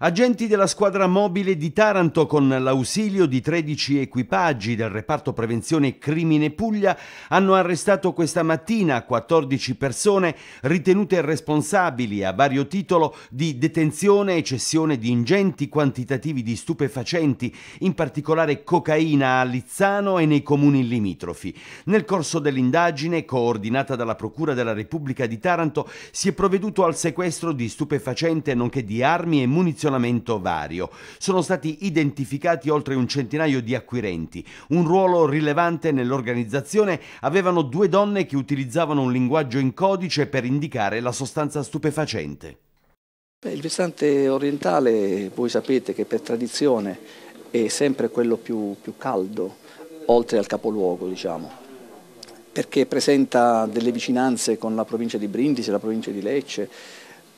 Agenti della squadra mobile di Taranto con l'ausilio di 13 equipaggi del reparto prevenzione crimine Puglia hanno arrestato questa mattina 14 persone ritenute responsabili a vario titolo di detenzione e cessione di ingenti quantitativi di stupefacenti, in particolare cocaina a Lizzano e nei comuni limitrofi. Nel corso dell'indagine, coordinata dalla Procura della Repubblica di Taranto, si è provveduto al sequestro di stupefacente nonché di armi e munizioni funzionamento vario. Sono stati identificati oltre un centinaio di acquirenti. Un ruolo rilevante nell'organizzazione avevano due donne che utilizzavano un linguaggio in codice per indicare la sostanza stupefacente. Beh, il versante orientale, voi sapete che per tradizione è sempre quello più, più caldo, oltre al capoluogo, diciamo perché presenta delle vicinanze con la provincia di Brindisi, la provincia di Lecce,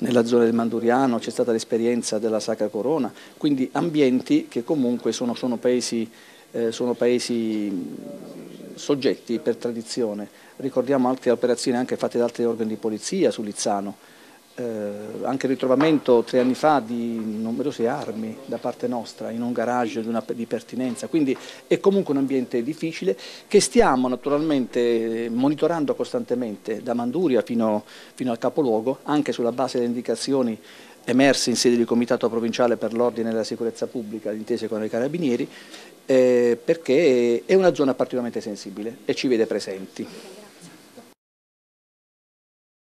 nella zona del Manduriano c'è stata l'esperienza della Sacra Corona, quindi ambienti che comunque sono, sono paesi, eh, sono paesi soggetti per tradizione. Ricordiamo altre operazioni anche fatte da altri organi di polizia su Lizzano, eh, anche il ritrovamento tre anni fa di numerose armi da parte nostra in un garage di, una, di pertinenza, quindi è comunque un ambiente difficile che stiamo naturalmente monitorando costantemente da Manduria fino, fino al capoluogo, anche sulla base delle indicazioni emerse in sede di Comitato Provinciale per l'Ordine e la Sicurezza Pubblica, d'intesa con i Carabinieri, eh, perché è una zona particolarmente sensibile e ci vede presenti.